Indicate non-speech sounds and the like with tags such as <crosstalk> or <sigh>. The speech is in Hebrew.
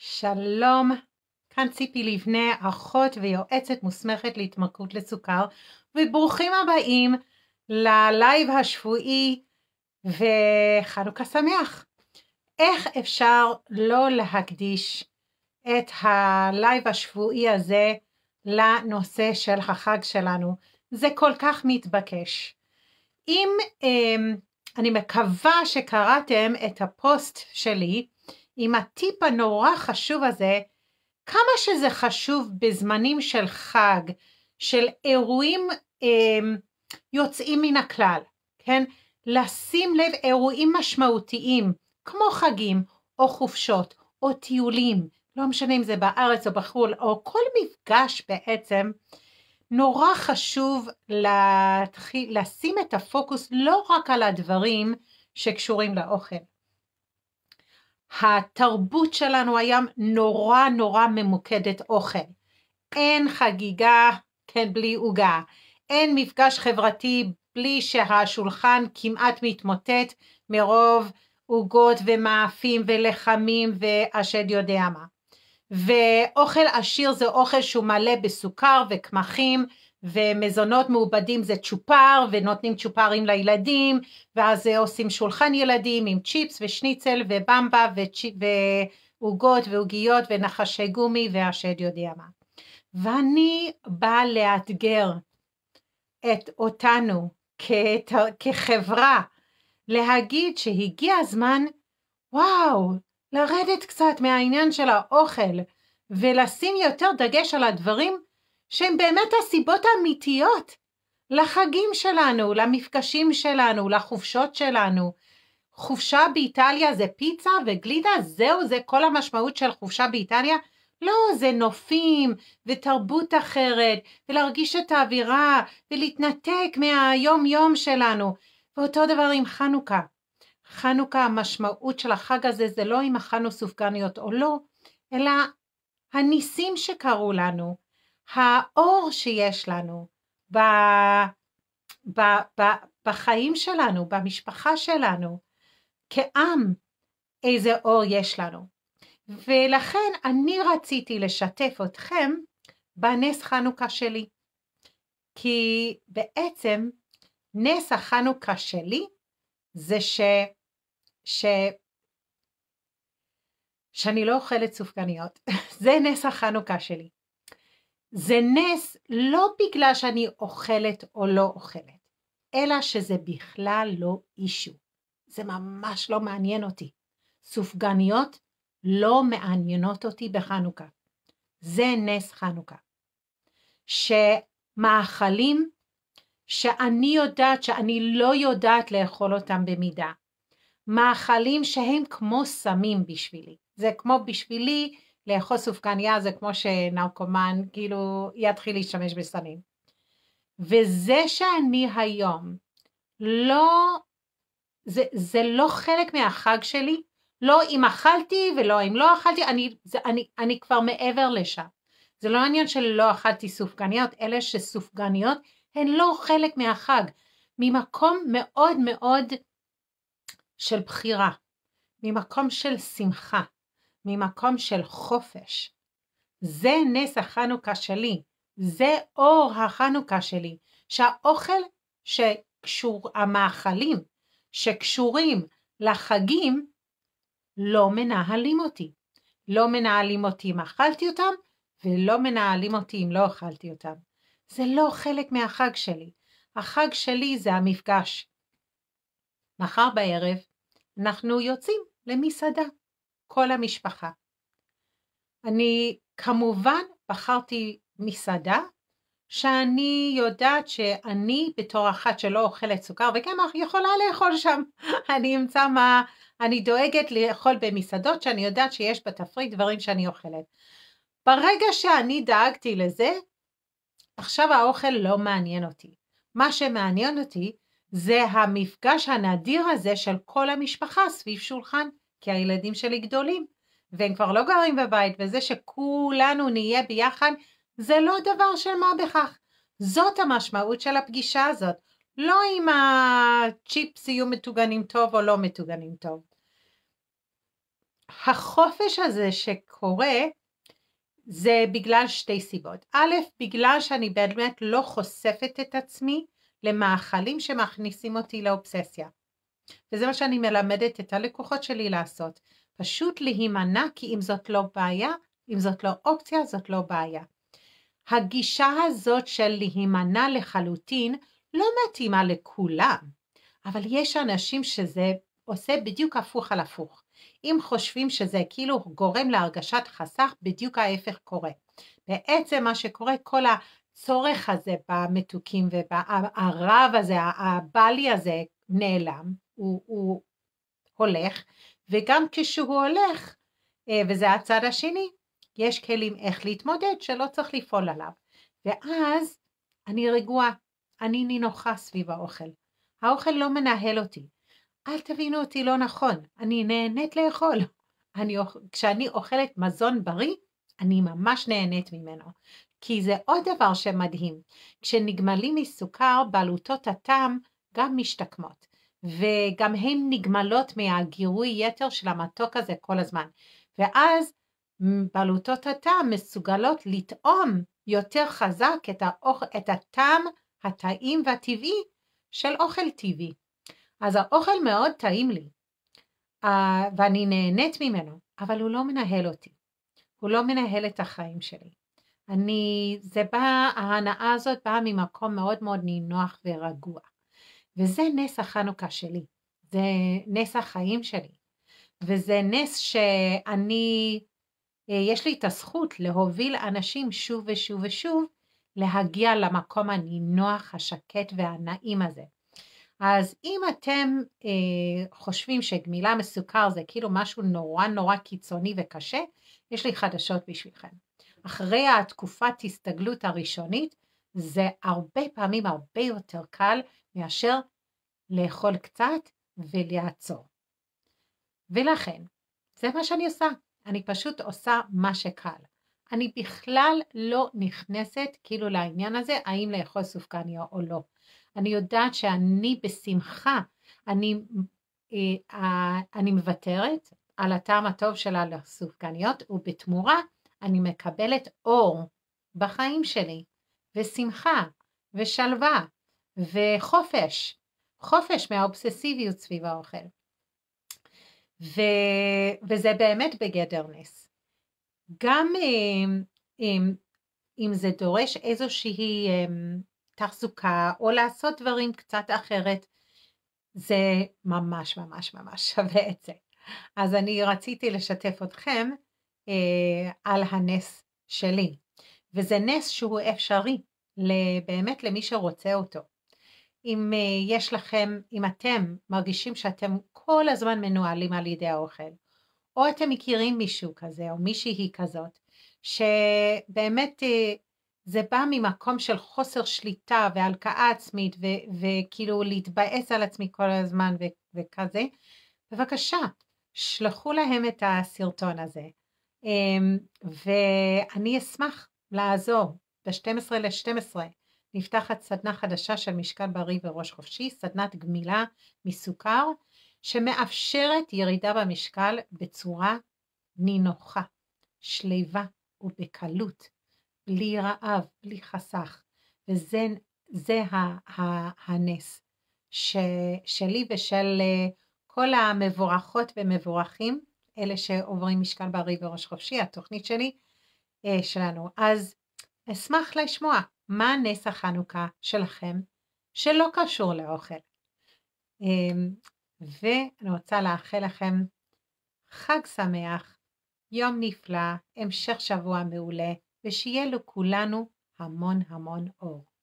שלום, כאן ציפי לבנה, אחות ויועצת מוסמכת להתמכרות לסוכר, וברוכים הבאים ללייב השבועי וחנוכה שמח. איך אפשר לא להקדיש את הלייב השבועי הזה לנושא של החג שלנו? זה כל כך מתבקש. אם, אמ, אני מקווה שקראתם את הפוסט שלי, עם הטיפ הנורא חשוב הזה, כמה שזה חשוב בזמנים של חג, של אירועים אה, יוצאים מן הכלל, כן? לשים לב אירועים משמעותיים, כמו חגים, או חופשות, או טיולים, לא משנה אם זה בארץ או בחו"ל, או כל מפגש בעצם, נורא חשוב להתחיל, לשים את הפוקוס לא רק על הדברים שקשורים לאוכל. התרבות שלנו היום נורא נורא ממוקדת אוכל. אין חגיגה, כן, בלי עוגה. אין מפגש חברתי בלי שהשולחן כמעט מתמוטט מרוב עוגות ומאפים ולחמים והשד יודע מה. ואוכל עשיר זה אוכל שהוא מלא בסוכר וקמחים ומזונות מעובדים זה צ'ופר, ונותנים צ'ופרים לילדים, ואז עושים שולחן ילדים עם צ'יפס ושניצל ובמבה ועוגות ועוגיות ונחשי גומי והשד יודע מה. ואני באה לאתגר את אותנו כת, כחברה, להגיד שהגיע הזמן, וואו, לרדת קצת מהעניין של האוכל, ולשים יותר דגש על הדברים שהן באמת הסיבות האמיתיות לחגים שלנו, למפגשים שלנו, לחופשות שלנו. חופשה באיטליה זה פיצה וגלידה, זהו, זה כל המשמעות של חופשה באיטליה? לא, זה נופים ותרבות אחרת, ולהרגיש את האווירה, ולהתנתק מהיום יום שלנו. ואותו דבר עם חנוכה. חנוכה, המשמעות של החג הזה זה לא אם אכלנו סופגניות או לא, אלא הניסים שקרו לנו, האור שיש לנו ב, ב, ב, בחיים שלנו, במשפחה שלנו, כעם, איזה אור יש לנו. ולכן אני רציתי לשתף אתכם בנס חנוכה שלי. כי בעצם נס החנוכה שלי זה ש... ש... שאני לא אוכלת סופגניות. <laughs> זה נס החנוכה שלי. זה נס לא בגלל שאני אוכלת או לא אוכלת, אלא שזה בכלל לא אישו. זה ממש לא מעניין אותי. סופגניות לא מעניינות אותי בחנוכה. זה נס חנוכה. שמאכלים שאני יודעת שאני לא יודעת לאכול אותם במידה. מאכלים שהם כמו סמים בשבילי. זה כמו בשבילי לאחוז סופגניה זה כמו שנרקומן כאילו יתחיל להשתמש בסמים. וזה שאני היום לא, זה, זה לא חלק מהחג שלי, לא אם אכלתי ולא אם לא אכלתי, אני, זה, אני, אני כבר מעבר לשם. זה לא עניין שלא אכלתי סופגניות, אלה שסופגניות הן לא חלק מהחג, ממקום מאוד מאוד של בחירה, ממקום של שמחה. ממקום של חופש. זה נס החנוכה שלי, זה אור החנוכה שלי, שהאוכל שקשור, המאכלים שקשורים לחגים לא מנהלים אותי. לא מנהלים אותי אם אכלתי אותם, ולא מנהלים אותי אם לא אכלתי אותם. זה לא חלק מהחג שלי. החג שלי זה המפגש. מחר בערב אנחנו יוצאים למסעדה. כל המשפחה. אני כמובן בחרתי מסעדה שאני יודעת שאני בתור אחת שלא אוכלת סוכר וגם יכולה לאכול שם. <laughs> אני אמצא מה, אני דואגת לאכול במסעדות שאני יודעת שיש בתפריט דברים שאני אוכלת. ברגע שאני דאגתי לזה, עכשיו האוכל לא מעניין אותי. מה שמעניין אותי זה המפגש הנדיר הזה של כל המשפחה סביב שולחן כי הילדים שלי גדולים, והם כבר לא גרים בבית, וזה שכולנו נהיה ביחד, זה לא דבר של מה בכך. זאת המשמעות של הפגישה הזאת, לא אם הצ'יפס יהיו מטוגנים טוב או לא מטוגנים טוב. החופש הזה שקורה, זה בגלל שתי סיבות. א', בגלל שאני באמת לא חושפת את עצמי למאכלים שמכניסים אותי לאובססיה. וזה מה שאני מלמדת את הלקוחות שלי לעשות. פשוט להימנע, כי אם זאת לא בעיה, אם זאת לא אופציה, זאת לא בעיה. הגישה הזאת של להימנע לחלוטין לא מתאימה לכולם, אבל יש אנשים שזה עושה בדיוק הפוך על הפוך. אם חושבים שזה כאילו גורם להרגשת חסך, בדיוק ההפך קורה. בעצם מה שקורה, כל הצורך הזה במתוקים ובערב הזה, הבלי הזה, נעלם, הוא, הוא הולך, וגם כשהוא הולך, אה, וזה הצד השני, יש כלים איך להתמודד שלא צריך לפעול עליו. ואז אני רגועה, אני נינוחה סביב האוכל. האוכל לא מנהל אותי. אל תבינו אותי לא נכון, אני נהנית לאכול. <laughs> אני, כשאני אוכלת מזון בריא, אני ממש נהנית ממנו. כי זה עוד דבר שמדהים, כשנגמלים מסוכר, בעלותות הטעם גם משתקמות. וגם הן נגמלות מהגירוי יתר של המתוק הזה כל הזמן. ואז בלוטות הטעם מסוגלות לטעום יותר חזק את, האוכ... את הטעם הטעים והטבעי של אוכל טבעי. אז האוכל מאוד טעים לי, אה, ואני נהנית ממנו, אבל הוא לא מנהל אותי. הוא לא מנהל את החיים שלי. אני, זה בא, ההנאה הזאת באה ממקום מאוד מאוד נינוח ורגוע. וזה נס החנוכה שלי, זה נס החיים שלי, וזה נס שאני, אה, יש לי את הזכות להוביל אנשים שוב ושוב ושוב להגיע למקום הנינוח, השקט והנעים הזה. אז אם אתם אה, חושבים שגמילה מסוכר זה כאילו משהו נורא נורא קיצוני וקשה, יש לי חדשות בשבילכם. אחרי התקופת הסתגלות הראשונית, זה הרבה פעמים הרבה יותר קל מאשר לאכול קצת ולעצור. ולכן, זה מה שאני עושה, אני פשוט עושה מה שקל. אני בכלל לא נכנסת כאילו לעניין הזה, האם לאכול סופגניה או לא. אני יודעת שאני בשמחה, אני, אה, אני מוותרת על הטעם הטוב שלה הסופגניות, ובתמורה אני מקבלת אור בחיים שלי. ושמחה, ושלווה, וחופש, חופש מהאובססיביות סביב האוכל. ו, וזה באמת בגדר נס. גם אם, אה, אם, אם זה דורש איזושהי אם, אה, תחזוקה, או לעשות דברים קצת אחרת, זה ממש ממש ממש שווה את זה. אז אני רציתי לשתף אתכם אה, על הנס שלי, וזה נס שהוא אפשרי. באמת למי שרוצה אותו. אם אה, יש לכם, אם אתם מרגישים שאתם כל הזמן מנוהלים על ידי האוכל, או אתם מכירים מישהו כזה או מישהי כזאת, שבאמת אה, זה בא ממקום של חוסר שליטה והלקאה עצמית ו- וכאילו להתבאס על עצמי כל הזמן ו- וכזה, בבקשה, שלחו להם את הסרטון הזה. אמ, ואני אשמח לעזור ב-12 ל-12 נפתחת סדנה חדשה של משקל בריא וראש חופשי, סדנת גמילה מסוכר, שמאפשרת ירידה במשקל בצורה נינוחה, שלווה ובקלות, בלי רעב, בלי חסך, וזה זה הנס ש, שלי ושל אה, כל המבורכות ומבורכים, אלה שעוברים משקל בריא וראש חופשי, התוכנית שלי, אה, שלנו. אז אשמח לשמוע מה נס החנוכה שלכם שלא קשור לאוכל. אמ, ואני רוצה לאחל לכם חג שמח, יום נפלא, המשך שבוע מעולה, ושיהיה לכולנו המון המון אור.